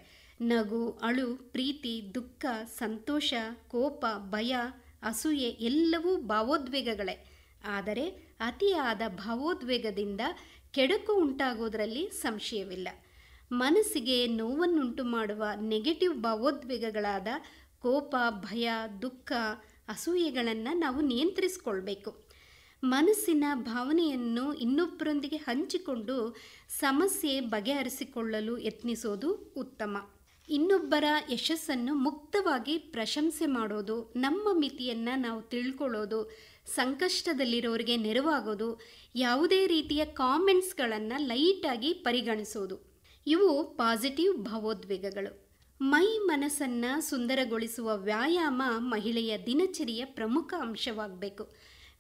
ನಗು ಅಳು ಪ್ರೀತಿ ದುಃಖ ಸಂತೋಷ ಕೋಪ ಭಯ ಅಸೂಯೆ ಎಲ್ಲವೂ ಭಾವೋದ್ವೇಗಗಳೇ ಆದರೆ ಅತಿಯಾದ ಭಾವೋದ್ವೇಗದಿಂದ ಕೆಡುಕು ಉಂಟಾಗೋದರಲ್ಲಿ ಸಂಶಯವಿಲ್ಲ ಮನಸ್ಸಿಗೆ ನೋವನ್ನುಂಟು ಮಾಡುವ ನೆಗೆಟಿವ್ ಭಾವೋದ್ವೇಗಗಳಾದ ಕೋಪ ಭಯ ದುಃಖ ಅಸೂಯೆಗಳನ್ನು ನಾವು ನಿಯಂತ್ರಿಸಿಕೊಳ್ಬೇಕು ಮನಸ್ಸಿನ ಭಾವನೆಯನ್ನು ಇನ್ನೊಬ್ಬರೊಂದಿಗೆ ಹಂಚಿಕೊಂಡು ಸಮಸ್ಯೆ ಬಗೆಹರಿಸಿಕೊಳ್ಳಲು ಯತ್ನಿಸೋದು ಉತ್ತಮ ಇನ್ನೊಬ್ಬರ ಯಶಸ್ಸನ್ನು ಮುಕ್ತವಾಗಿ ಪ್ರಶಂಸೆ ಮಾಡೋದು ನಮ್ಮ ಮಿತಿಯನ್ನು ನಾವು ತಿಳ್ಕೊಳ್ಳೋದು ಸಂಕಷ್ಟದಲ್ಲಿರೋರಿಗೆ ನೆರವಾಗೋದು ಯಾವುದೇ ರೀತಿಯ ಕಾಮೆಂಟ್ಸ್ಗಳನ್ನು ಲೈಟಾಗಿ ಪರಿಗಣಿಸೋದು ಇವು ಪಾಸಿಟಿವ್ ಭಾವೋದ್ವೇಗಗಳು ಮೈ ಮನಸ್ಸನ್ನು ಸುಂದರಗೊಳಿಸುವ ವ್ಯಾಯಾಮ ಮಹಿಳೆಯ ದಿನಚರಿಯ ಪ್ರಮುಖ ಅಂಶವಾಗಬೇಕು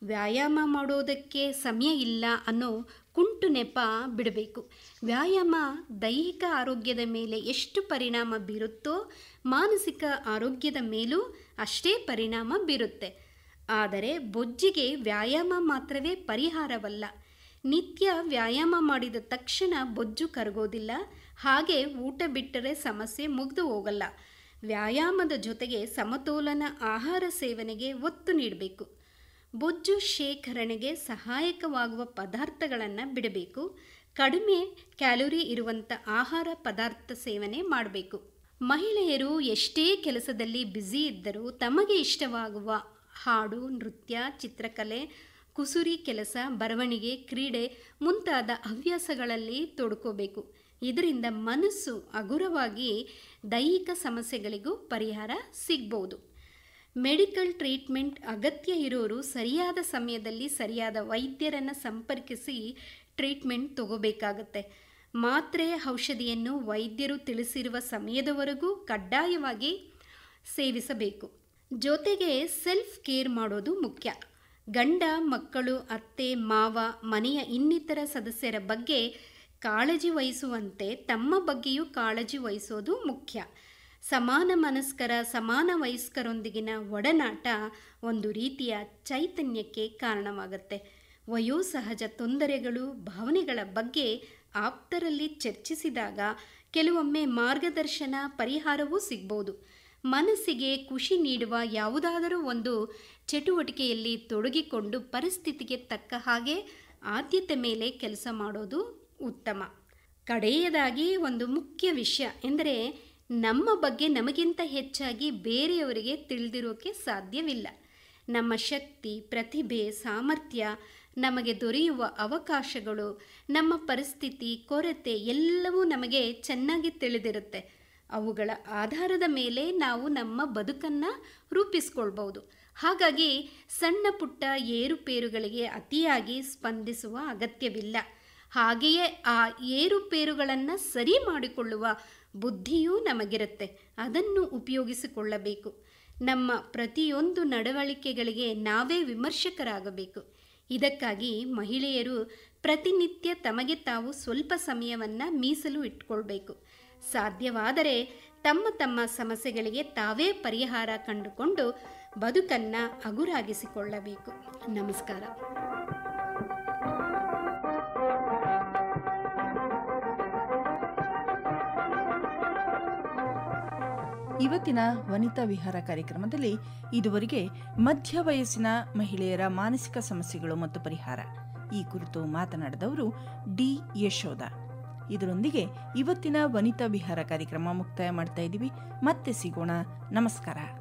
ವ್ಯಾಯಾಮ ಮಾಡೋದಕ್ಕೆ ಸಮಯ ಇಲ್ಲ ಅನ್ನೋ ಕುಂಟು ನೆಪ ಬಿಡಬೇಕು ವ್ಯಾಯಾಮ ದೈಹಿಕ ಆರೋಗ್ಯದ ಮೇಲೆ ಎಷ್ಟು ಪರಿಣಾಮ ಬೀರುತ್ತೋ ಮಾನಸಿಕ ಆರೋಗ್ಯದ ಮೇಲೂ ಅಷ್ಟೇ ಪರಿಣಾಮ ಬೀರುತ್ತೆ ಆದರೆ ಬೊಜ್ಜಿಗೆ ವ್ಯಾಯಾಮ ಮಾತ್ರವೇ ಪರಿಹಾರವಲ್ಲ ನಿತ್ಯ ವ್ಯಾಯಾಮ ಮಾಡಿದ ತಕ್ಷಣ ಬೊಜ್ಜು ಕರಗೋದಿಲ್ಲ ಹಾಗೆ ಊಟ ಬಿಟ್ಟರೆ ಸಮಸ್ಯೆ ಮುಗಿದು ಹೋಗಲ್ಲ ವ್ಯಾಯಾಮದ ಜೊತೆಗೆ ಸಮತೋಲನ ಆಹಾರ ಸೇವನೆಗೆ ಒತ್ತು ನೀಡಬೇಕು ಬೊಜ್ಜು ಶೇಖರಣೆಗೆ ಸಹಾಯಕವಾಗುವ ಪದಾರ್ಥಗಳನ್ನು ಬಿಡಬೇಕು ಕಡಿಮೆ ಕ್ಯಾಲೋರಿ ಇರುವಂಥ ಆಹಾರ ಪದಾರ್ಥ ಸೇವನೆ ಮಾಡಬೇಕು ಮಹಿಳೆಯರು ಎಷ್ಟೇ ಕೆಲಸದಲ್ಲಿ ಬ್ಯುಸಿ ಇದ್ದರೂ ತಮಗೆ ಇಷ್ಟವಾಗುವ ಹಾಡು ನೃತ್ಯ ಚಿತ್ರಕಲೆ ಕುಸುರಿ ಕೆಲಸ ಬರವಣಿಗೆ ಕ್ರೀಡೆ ಮುಂತಾದ ಹವ್ಯಾಸಗಳಲ್ಲಿ ತೊಡ್ಕೋಬೇಕು ಇದರಿಂದ ಮನಸ್ಸು ಹಗುರವಾಗಿ ದೈಹಿಕ ಸಮಸ್ಯೆಗಳಿಗೂ ಪರಿಹಾರ ಸಿಗ್ಬೋದು ಮೆಡಿಕಲ್ ಟ್ರೀಟ್ಮೆಂಟ್ ಅಗತ್ಯ ಇರೋರು ಸರಿಯಾದ ಸಮಯದಲ್ಲಿ ಸರಿಯಾದ ವೈದ್ಯರನ್ನು ಸಂಪರ್ಕಿಸಿ ಟ್ರೀಟ್ಮೆಂಟ್ ತಗೋಬೇಕಾಗತ್ತೆ ಮಾತ್ರೆ ಔಷಧಿಯನ್ನು ವೈದ್ಯರು ತಿಳಿಸಿರುವ ಸಮಯದವರೆಗೂ ಕಡ್ಡಾಯವಾಗಿ ಸೇವಿಸಬೇಕು ಜೊತೆಗೆ ಸೆಲ್ಫ್ ಕೇರ್ ಮಾಡೋದು ಮುಖ್ಯ ಗಂಡ ಮಕ್ಕಳು ಅತ್ತೆ ಮಾವ ಮನೆಯ ಇನ್ನಿತರ ಸದಸ್ಯರ ಬಗ್ಗೆ ಕಾಳಜಿ ವಹಿಸುವಂತೆ ತಮ್ಮ ಬಗ್ಗೆಯೂ ಕಾಳಜಿ ವಹಿಸೋದು ಮುಖ್ಯ ಸಮಾನ ಮನಸ್ಕರ ಸಮಾನ ವಯಸ್ಕರೊಂದಿಗಿನ ಒಡನಾಟ ಒಂದು ರೀತಿಯ ಚೈತನ್ಯಕ್ಕೆ ಕಾರಣವಾಗುತ್ತೆ ವಯೋಸಹಜ ತೊಂದರೆಗಳು ಭಾವನೆಗಳ ಬಗ್ಗೆ ಆಪ್ತರಲ್ಲಿ ಚರ್ಚಿಸಿದಾಗ ಕೆಲವೊಮ್ಮೆ ಮಾರ್ಗದರ್ಶನ ಪರಿಹಾರವೂ ಸಿಗ್ಬೋದು ಮನಸ್ಸಿಗೆ ಖುಷಿ ನೀಡುವ ಯಾವುದಾದರೂ ಒಂದು ಚಟುವಟಿಕೆಯಲ್ಲಿ ತೊಡಗಿಕೊಂಡು ಪರಿಸ್ಥಿತಿಗೆ ತಕ್ಕ ಹಾಗೆ ಆದ್ಯತೆ ಮೇಲೆ ಕೆಲಸ ಮಾಡೋದು ಉತ್ತಮ ಕಡೆಯದಾಗಿ ಒಂದು ಮುಖ್ಯ ವಿಷಯ ಎಂದರೆ ನಮ್ಮ ಬಗ್ಗೆ ನಮಗಿಂತ ಹೆಚ್ಚಾಗಿ ಬೇರೆಯವರಿಗೆ ತಿಳಿದಿರೋಕೆ ಸಾಧ್ಯವಿಲ್ಲ ನಮ್ಮ ಶಕ್ತಿ ಪ್ರತಿಭೆ ಸಾಮರ್ಥ್ಯ ನಮಗೆ ದೊರೆಯುವ ಅವಕಾಶಗಳು ನಮ್ಮ ಪರಿಸ್ಥಿತಿ ಕೊರತೆ ಎಲ್ಲವೂ ನಮಗೆ ಚೆನ್ನಾಗಿ ತಿಳಿದಿರುತ್ತೆ ಅವುಗಳ ಆಧಾರದ ಮೇಲೆ ನಾವು ನಮ್ಮ ಬದುಕನ್ನು ರೂಪಿಸ್ಕೊಳ್ಬೋದು ಹಾಗಾಗಿ ಸಣ್ಣ ಪುಟ್ಟ ಏರುಪೇರುಗಳಿಗೆ ಅತಿಯಾಗಿ ಸ್ಪಂದಿಸುವ ಅಗತ್ಯವಿಲ್ಲ ಹಾಗೆಯೇ ಆ ಏರುಪೇರುಗಳನ್ನು ಸರಿ ಮಾಡಿಕೊಳ್ಳುವ ಬುದ್ಧಿಯೂ ನಮಗಿರುತ್ತೆ ಅದನ್ನು ಉಪಯೋಗಿಸಿಕೊಳ್ಳಬೇಕು ನಮ್ಮ ಪ್ರತಿಯೊಂದು ನಡವಳಿಕೆಗಳಿಗೆ ನಾವೇ ವಿಮರ್ಶಕರಾಗಬೇಕು ಇದಕ್ಕಾಗಿ ಮಹಿಳೆಯರು ಪ್ರತಿನಿತ್ಯ ತಮಗೆ ತಾವು ಸ್ವಲ್ಪ ಸಮಯವನ್ನು ಮೀಸಲು ಇಟ್ಕೊಳ್ಬೇಕು ಸಾಧ್ಯವಾದರೆ ತಮ್ಮ ತಮ್ಮ ಸಮಸ್ಯೆಗಳಿಗೆ ತಾವೇ ಪರಿಹಾರ ಕಂಡುಕೊಂಡು ಬದುಕನ್ನು ಹಗುರಾಗಿಸಿಕೊಳ್ಳಬೇಕು ನಮಸ್ಕಾರ ಇವತ್ತಿನ ವನಿತಾ ವಿಹಾರ ಕಾರ್ಯಕ್ರಮದಲ್ಲಿ ಇದುವರೆಗೆ ಮಧ್ಯ ವಯಸ್ಸಿನ ಮಹಿಳೆಯರ ಮಾನಸಿಕ ಸಮಸ್ಯೆಗಳು ಮತ್ತು ಪರಿಹಾರ ಈ ಕುರಿತು ಮಾತನಾಡಿದವರು ಡಿ ಯಶೋಧ ಇದರೊಂದಿಗೆ ಇವತ್ತಿನ ವನಿತಾ ವಿಹಾರ ಕಾರ್ಯಕ್ರಮ ಮುಕ್ತಾಯ ಮಾಡ್ತಾ ಇದ್ದೀವಿ ಮತ್ತೆ ಸಿಗೋಣ ನಮಸ್ಕಾರ